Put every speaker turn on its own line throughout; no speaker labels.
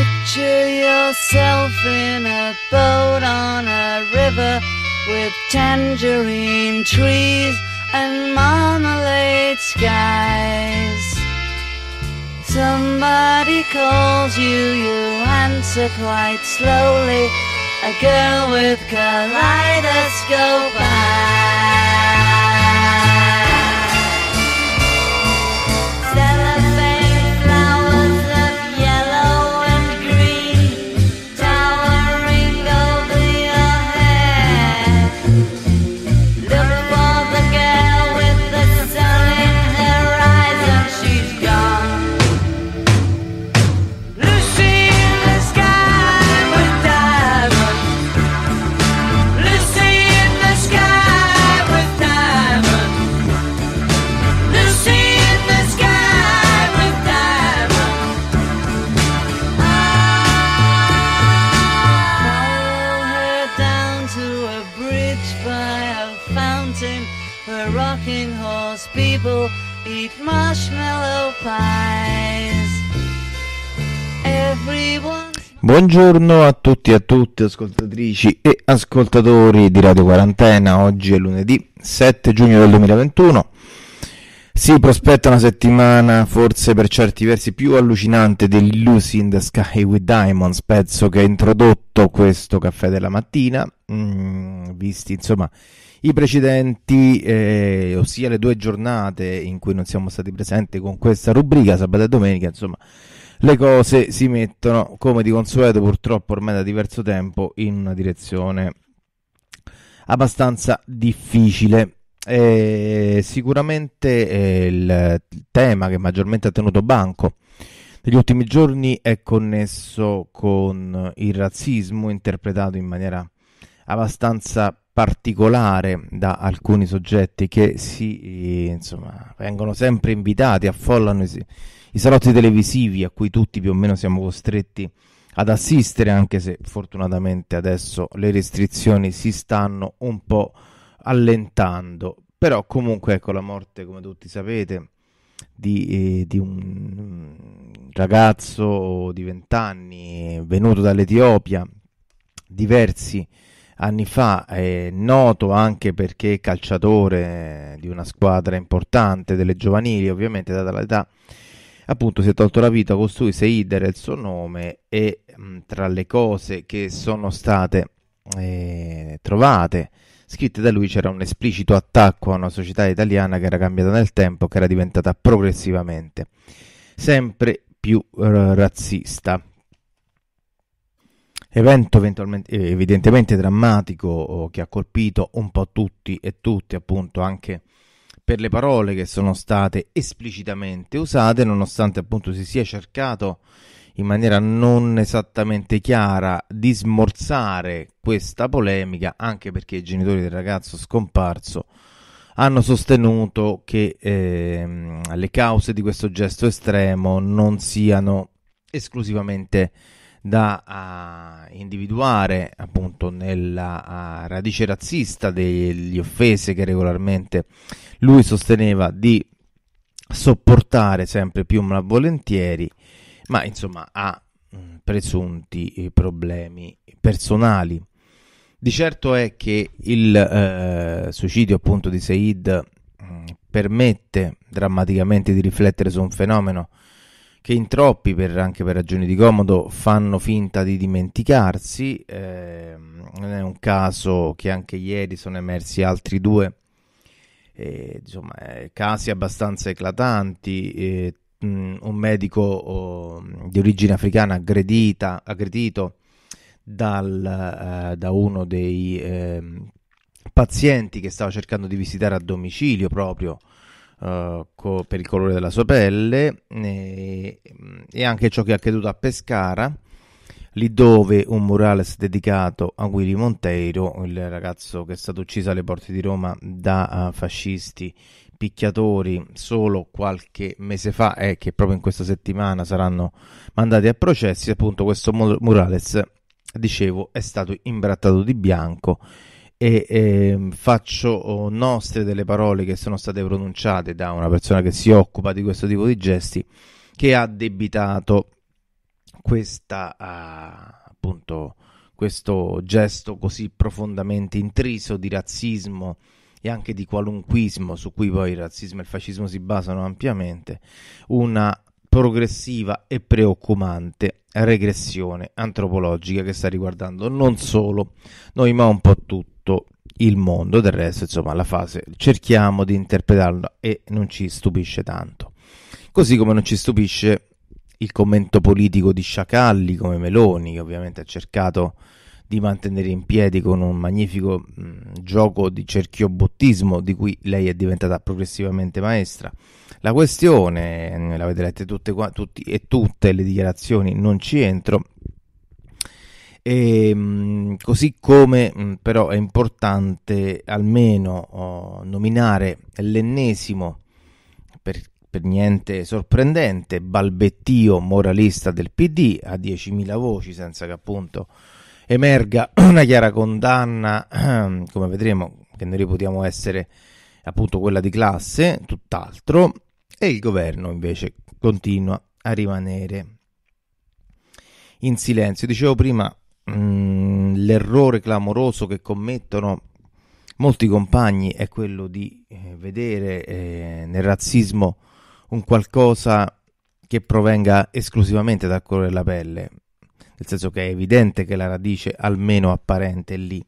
Picture yourself in a boat on a river with tangerine trees and marmalade skies. Somebody calls you, you answer quite slowly. A girl with kaleidoscope eyes. bridge by a fountain where rocking horse people eat marshmallow pies. Everyone. Buongiorno a tutti e a tutte ascoltatrici e ascoltatori di Radio Quarantena, oggi è lunedì 7 giugno del 2021 si prospetta una settimana forse per certi versi più allucinante del Lucy in the Sky with Diamonds, pezzo che ha introdotto questo caffè della mattina, mm, visti insomma i precedenti, eh, ossia le due giornate in cui non siamo stati presenti con questa rubrica, sabato e domenica, insomma le cose si mettono come di consueto purtroppo ormai da diverso tempo in una direzione abbastanza difficile eh, sicuramente eh, il tema che maggiormente ha tenuto banco negli ultimi giorni è connesso con il razzismo interpretato in maniera abbastanza particolare da alcuni soggetti che si insomma vengono sempre invitati affollano i, i salotti televisivi a cui tutti più o meno siamo costretti ad assistere anche se fortunatamente adesso le restrizioni si stanno un po' allentando. Però comunque ecco la morte, come tutti sapete, di, eh, di un ragazzo di 20 anni venuto dall'Etiopia diversi anni fa, eh, noto anche perché calciatore di una squadra importante delle giovanili, ovviamente data l'età, appunto si è tolto la vita, costui Seid era il suo nome e mh, tra le cose che sono state eh, trovate scritte da lui c'era un esplicito attacco a una società italiana che era cambiata nel tempo, che era diventata progressivamente sempre più eh, razzista. Evento eh, evidentemente drammatico oh, che ha colpito un po' tutti e tutti, appunto, anche per le parole che sono state esplicitamente usate, nonostante appunto si sia cercato in maniera non esattamente chiara di smorzare questa polemica, anche perché i genitori del ragazzo scomparso hanno sostenuto che eh, le cause di questo gesto estremo non siano esclusivamente da uh, individuare appunto nella uh, radice razzista delle offese che regolarmente lui sosteneva di sopportare sempre più malvolentieri ma insomma ha mm, presunti eh, problemi personali. Di certo è che il eh, suicidio appunto di Said mh, mm, permette drammaticamente di riflettere su un fenomeno che in troppi, per, anche per ragioni di comodo, fanno finta di dimenticarsi. Eh, è un caso che anche ieri sono emersi altri due eh, insomma, eh, casi abbastanza eclatanti, eh, Mm, un medico oh, di origine africana aggredita, aggredito dal, eh, da uno dei eh, pazienti che stava cercando di visitare a domicilio proprio eh, co- per il colore della sua pelle e, mm, e anche ciò che è accaduto a Pescara lì dove un murales dedicato a Willy Monteiro, il ragazzo che è stato ucciso alle porte di Roma da uh, fascisti picchiatori solo qualche mese fa e eh, che proprio in questa settimana saranno mandati a processi, appunto questo Morales, dicevo, è stato imbrattato di bianco e eh, faccio oh, nostre delle parole che sono state pronunciate da una persona che si occupa di questo tipo di gesti che ha debitato questa uh, appunto questo gesto così profondamente intriso di razzismo e anche di qualunquismo su cui poi il razzismo e il fascismo si basano ampiamente, una progressiva e preoccupante regressione antropologica che sta riguardando non solo noi ma un po' tutto il mondo, del resto insomma la fase cerchiamo di interpretarla e non ci stupisce tanto. Così come non ci stupisce il commento politico di Sciacalli come Meloni, che ovviamente ha cercato di mantenere in piedi con un magnifico mh, mm, gioco di cerchiobottismo di cui lei è diventata progressivamente maestra. La questione, mm, l'avete lette tutte, tutti, e tutte le dichiarazioni, non ci entro, e, ehm, mh, così come mh, mm, però è importante almeno oh, nominare l'ennesimo, per, per, niente sorprendente, balbettio moralista del PD a 10.000 voci, senza che appunto emerga una chiara condanna, ehm, come vedremo, che noi reputiamo essere appunto quella di classe, tutt'altro, e il governo invece continua a rimanere in silenzio. Dicevo prima mh, mm, l'errore clamoroso che commettono molti compagni è quello di eh, vedere eh, nel razzismo un qualcosa che provenga esclusivamente dal colore della pelle nel senso che è evidente che la radice almeno apparente è lì,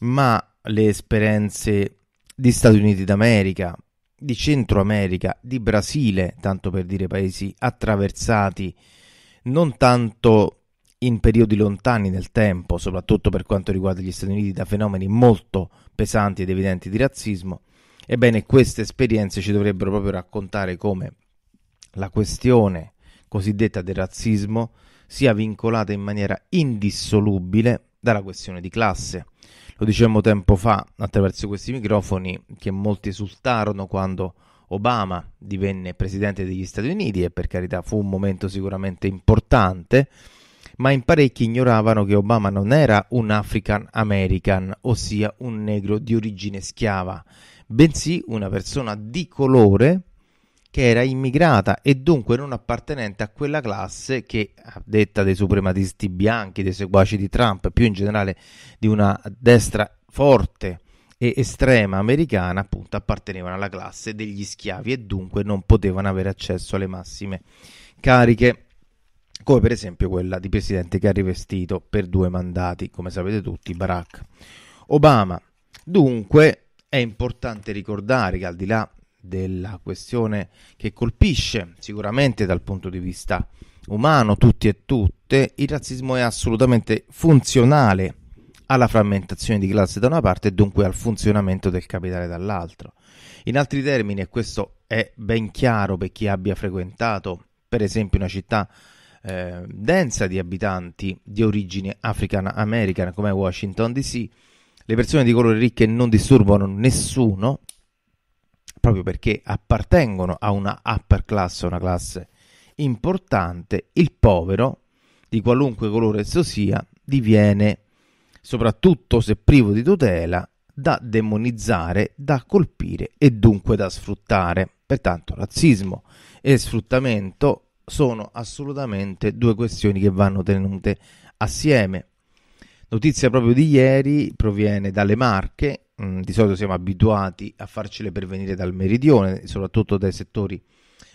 ma le esperienze di Stati Uniti d'America, di Centro America, di Brasile, tanto per dire paesi attraversati non tanto in periodi lontani nel tempo, soprattutto per quanto riguarda gli Stati Uniti, da fenomeni molto pesanti ed evidenti di razzismo, ebbene queste esperienze ci dovrebbero proprio raccontare come la questione cosiddetta del razzismo sia vincolata in maniera indissolubile dalla questione di classe. Lo dicemmo tempo fa attraverso questi microfoni che molti esultarono quando Obama divenne presidente degli Stati Uniti e per carità fu un momento sicuramente importante, ma in parecchi ignoravano che Obama non era un African American, ossia un negro di origine schiava, bensì una persona di colore che era immigrata e dunque non appartenente a quella classe che, a detta dei suprematisti bianchi, dei seguaci di Trump, più in generale di una destra forte e estrema americana, appunto appartenevano alla classe degli schiavi e dunque non potevano avere accesso alle massime cariche come per esempio quella di presidente che ha rivestito per due mandati, come sapete tutti, Barack Obama. Dunque è importante ricordare che al di là della questione che colpisce sicuramente dal punto di vista umano tutti e tutte, il razzismo è assolutamente funzionale alla frammentazione di classe da una parte e dunque al funzionamento del capitale dall'altra. In altri termini, e questo è ben chiaro per chi abbia frequentato per esempio una città eh, densa di abitanti di origine africana-americana come Washington DC, le persone di colore ricche non disturbano nessuno proprio perché appartengono a una upper class, una classe importante, il povero, di qualunque colore esso sia, diviene, soprattutto se privo di tutela, da demonizzare, da colpire e dunque da sfruttare. Pertanto razzismo e sfruttamento sono assolutamente due questioni che vanno tenute assieme. Notizia proprio di ieri proviene dalle Marche, mm, di solito siamo abituati a farcele pervenire dal meridione, soprattutto dai settori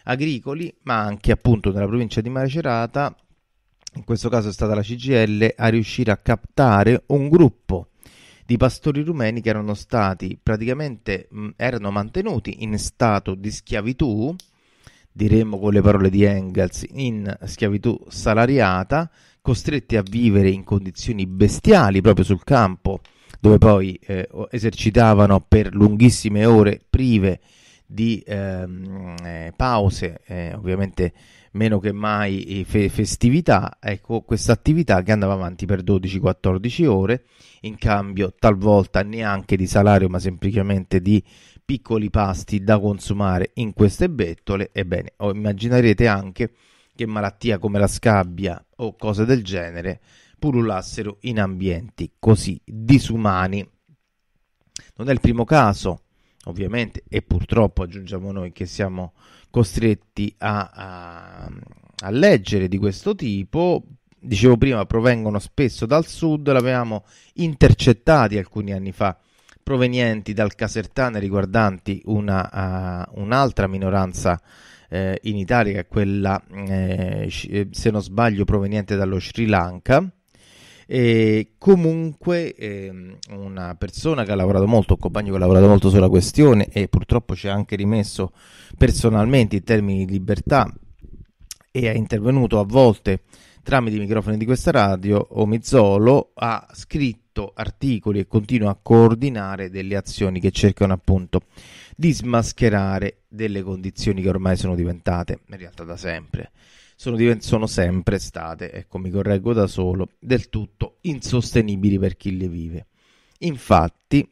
agricoli, ma anche appunto nella provincia di Macerata, in questo caso è stata la CGL a riuscire a captare un gruppo di pastori rumeni che erano stati praticamente mm, erano mantenuti in stato di schiavitù, diremmo con le parole di Engels, in schiavitù salariata, costretti a vivere in condizioni bestiali proprio sul campo, dove poi eh, esercitavano per lunghissime ore prive di ehm, eh, pause, eh, ovviamente meno che mai fe- festività, ecco questa attività che andava avanti per 12-14 ore in cambio talvolta neanche di salario ma semplicemente di piccoli pasti da consumare in queste bettole, ebbene immaginerete anche che malattie come la scabbia o cose del genere pullulassero in ambienti così disumani. Non è il primo caso, ovviamente, e purtroppo aggiungiamo noi che siamo costretti a, a, a leggere di questo tipo. Dicevo prima, provengono spesso dal sud, l'avevamo intercettati alcuni anni fa provenienti dal Casertane riguardanti una, uh, un'altra minoranza eh, in Italia, che è quella, eh, eh, se non sbaglio, proveniente dallo Sri Lanka. E comunque eh, una persona che ha lavorato molto, un compagno che ha lavorato molto sulla questione e purtroppo ci ha anche rimesso personalmente in termini di libertà e ha intervenuto a volte tramite i microfoni di questa radio, Omizzolo ha scritto articoli e continua a coordinare delle azioni che cercano appunto di smascherare delle condizioni che ormai sono diventate, in realtà da sempre, sono, divent- sono sempre state, ecco mi correggo da solo, del tutto insostenibili per chi le vive. Infatti,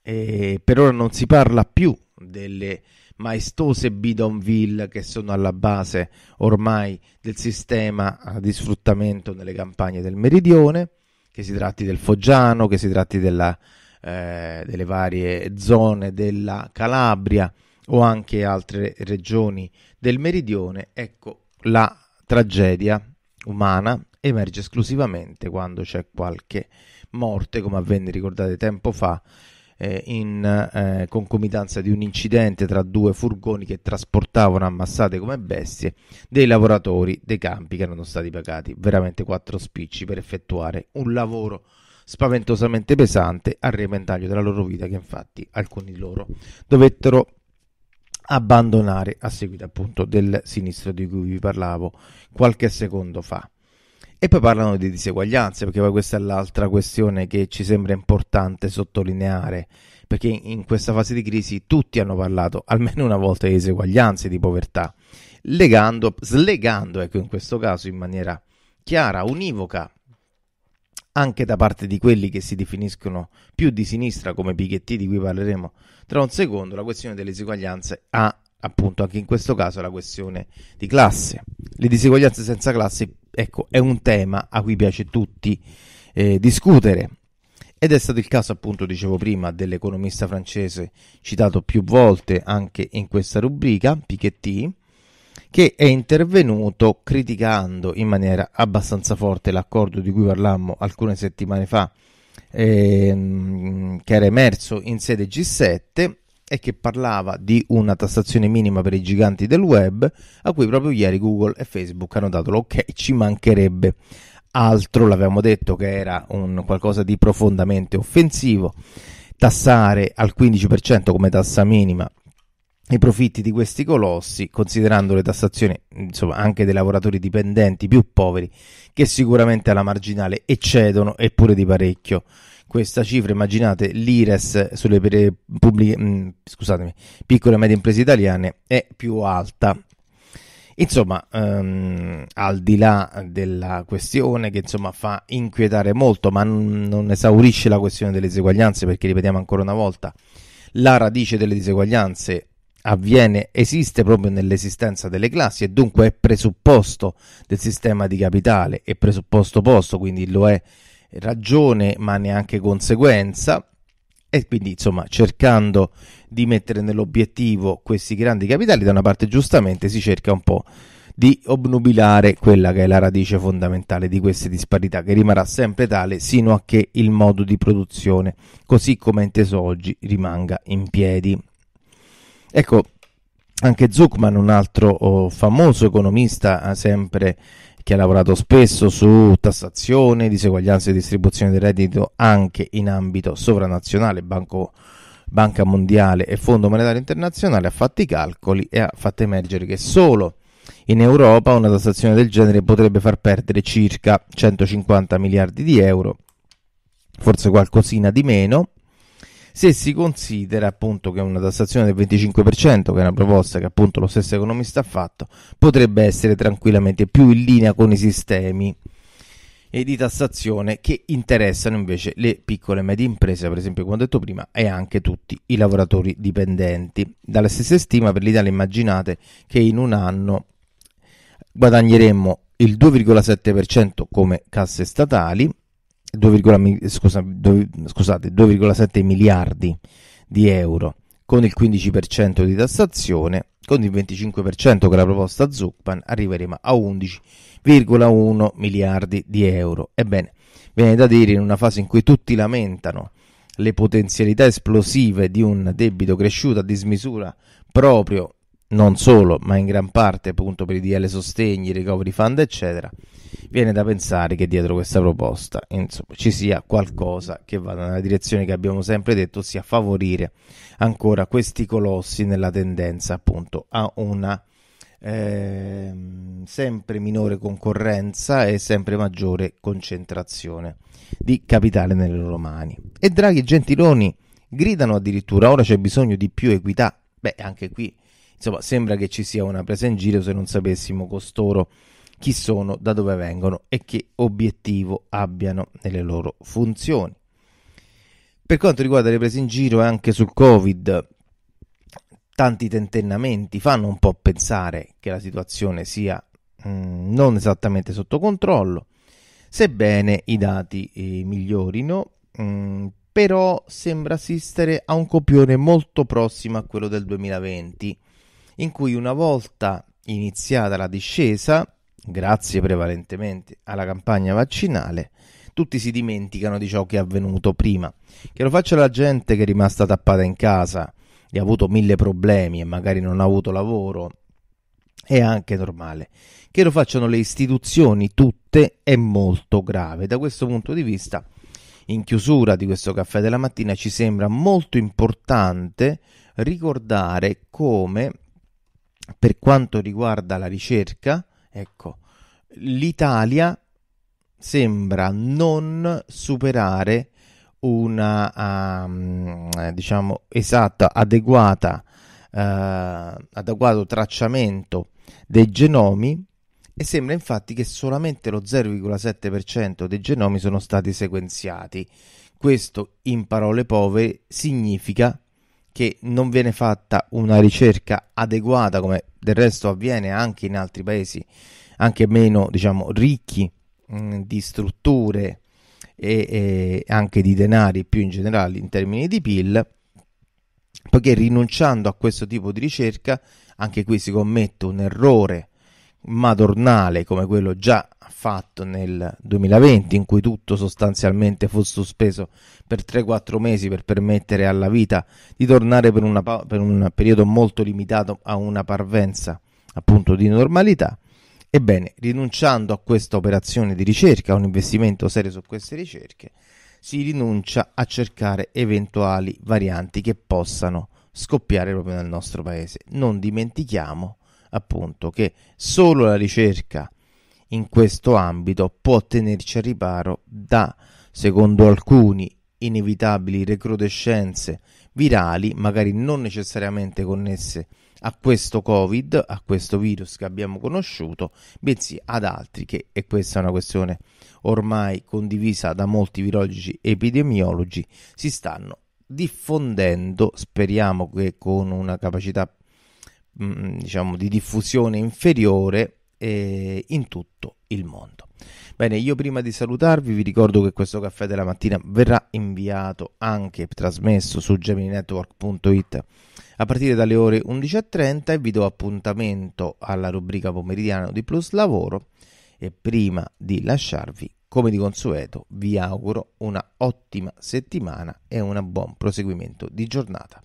eh, per ora non si parla più delle maestose bidonville che sono alla base ormai del sistema eh, di sfruttamento nelle campagne del meridione, che si tratti del Foggiano, che si tratti della, eh, delle varie zone della Calabria o anche altre regioni del meridione, ecco la tragedia umana emerge esclusivamente quando c'è qualche morte, come avvenne ricordate tempo fa, eh, in eh, concomitanza di un incidente tra due furgoni che trasportavano ammassate come bestie dei lavoratori dei campi che erano stati pagati veramente quattro spicci per effettuare un lavoro spaventosamente pesante al repentaglio della loro vita che infatti alcuni di loro dovettero abbandonare a seguito appunto del sinistro di cui vi parlavo qualche secondo fa. E poi parlano di diseguaglianze, perché poi questa è l'altra questione che ci sembra importante sottolineare, perché in questa fase di crisi tutti hanno parlato almeno una volta di diseguaglianze, di povertà, legando, slegando, ecco in questo caso in maniera chiara, univoca, anche da parte di quelli che si definiscono più di sinistra come Piketty, di cui parleremo tra un secondo, la questione delle diseguaglianze ha appunto anche in questo caso la questione di classe. Le diseguaglianze senza classe, ecco, è un tema a cui piace tutti eh, discutere. Ed è stato il caso, appunto, dicevo prima, dell'economista francese citato più volte anche in questa rubrica, Piketty, che è intervenuto criticando in maniera abbastanza forte l'accordo di cui parlammo alcune settimane fa, ehm, che era emerso in sede G7 e che parlava di una tassazione minima per i giganti del web, a cui proprio ieri Google e Facebook hanno dato l'ok, ci mancherebbe altro, l'avevamo detto che era un qualcosa di profondamente offensivo, tassare al 15% come tassa minima i profitti di questi colossi, considerando le tassazioni insomma, anche dei lavoratori dipendenti più poveri, che sicuramente alla marginale eccedono eppure di parecchio questa cifra, immaginate l'IRES sulle pubbliche, mm, scusatemi, piccole e medie imprese italiane è più alta. Insomma, ehm, al di là della questione che insomma fa inquietare molto, ma non esaurisce la questione delle diseguaglianze, perché ripetiamo ancora una volta, la radice delle diseguaglianze avviene, esiste proprio nell'esistenza delle classi e dunque è presupposto del sistema di capitale, è presupposto posto, quindi lo è ragione ma neanche conseguenza e quindi insomma cercando di mettere nell'obiettivo questi grandi capitali da una parte giustamente si cerca un po' di obnubilare quella che è la radice fondamentale di queste disparità che rimarrà sempre tale sino a che il modo di produzione così come è inteso oggi rimanga in piedi ecco anche Zuckman, un altro oh, famoso economista sempre Vecchi ha lavorato spesso su tassazione, diseguaglianze e distribuzione del reddito anche in ambito sovranazionale, banco, Banca Mondiale e Fondo Monetario Internazionale, ha fatto i calcoli e ha fatto emergere che solo in Europa una tassazione del genere potrebbe far perdere circa 150 miliardi di euro, forse qualcosina di meno, se si considera appunto che una tassazione del 25%, che è una proposta che appunto lo stesso economista ha fatto, potrebbe essere tranquillamente più in linea con i sistemi di tassazione che interessano invece le piccole e medie imprese, per esempio, come ho detto prima, e anche tutti i lavoratori dipendenti. Dalla stessa stima per l'Italia immaginate che in un anno guadagneremmo il 2,7% come casse statali 2, scusa, 2, scusate, 2,7 miliardi di euro con il 15% di tassazione, con il 25% che la proposta Zucman arriveremo a 11,1 miliardi di euro. Ebbene, viene da dire in una fase in cui tutti lamentano le potenzialità esplosive di un debito cresciuto a dismisura proprio non solo, ma in gran parte appunto per i DL sostegni, recovery fund, eccetera viene da pensare che dietro questa proposta insomma, ci sia qualcosa che vada nella direzione che abbiamo sempre detto, ossia favorire ancora questi colossi nella tendenza appunto a una eh, sempre minore concorrenza e sempre maggiore concentrazione di capitale nelle loro mani. E Draghi e Gentiloni gridano addirittura ora c'è bisogno di più equità. Beh, anche qui insomma sembra che ci sia una presa in giro se non sapessimo costoro chi sono, da dove vengono e che obiettivo abbiano nelle loro funzioni. Per quanto riguarda le prese in giro anche sul Covid, tanti tentennamenti fanno un po' pensare che la situazione sia mh, mm, non esattamente sotto controllo, sebbene i dati eh, migliorino, mh, mm, però sembra assistere a un copione molto prossimo a quello del 2020, in cui una volta iniziata la discesa grazie prevalentemente alla campagna vaccinale, tutti si dimenticano di ciò che è avvenuto prima. Che lo faccia la gente che è rimasta tappata in casa e ha avuto mille problemi e magari non ha avuto lavoro, è anche normale. Che lo facciano le istituzioni tutte è molto grave. Da questo punto di vista, in chiusura di questo caffè della mattina, ci sembra molto importante ricordare come, per quanto riguarda la ricerca, Ecco, l'Italia sembra non superare una um, diciamo esatta, adeguata, uh, adeguato tracciamento dei genomi e sembra infatti che solamente lo 0,7% dei genomi sono stati sequenziati. Questo in parole povere significa che non viene fatta una ricerca adeguata, come del resto avviene anche in altri paesi, anche meno diciamo, ricchi mh, mm, di strutture e, e, anche di denari più in generale in termini di PIL, poiché rinunciando a questo tipo di ricerca, anche qui si commette un errore madornale come quello già fatto nel 2020 in cui tutto sostanzialmente fu sospeso per 3-4 mesi per permettere alla vita di tornare per, una, per un periodo molto limitato a una parvenza appunto di normalità. Ebbene, rinunciando a questa operazione di ricerca, a un investimento serio su queste ricerche, si rinuncia a cercare eventuali varianti che possano scoppiare proprio nel nostro paese. Non dimentichiamo appunto che solo la ricerca in questo ambito può tenerci a riparo da, secondo alcuni, inevitabili recrudescenze virali, magari non necessariamente connesse a questo Covid, a questo virus che abbiamo conosciuto, bensì ad altri che, e questa è una questione ormai condivisa da molti virologi epidemiologi, si stanno diffondendo, speriamo che con una capacità Mm, diciamo di diffusione inferiore eh, in tutto il mondo. Bene, io prima di salutarvi vi ricordo che questo caffè della mattina verrà inviato anche trasmesso su gemininetwork.it a partire dalle ore 11.30 e vi do appuntamento alla rubrica pomeridiana di Plus Lavoro e prima di lasciarvi, come di consueto, vi auguro una ottima settimana e un buon proseguimento di giornata.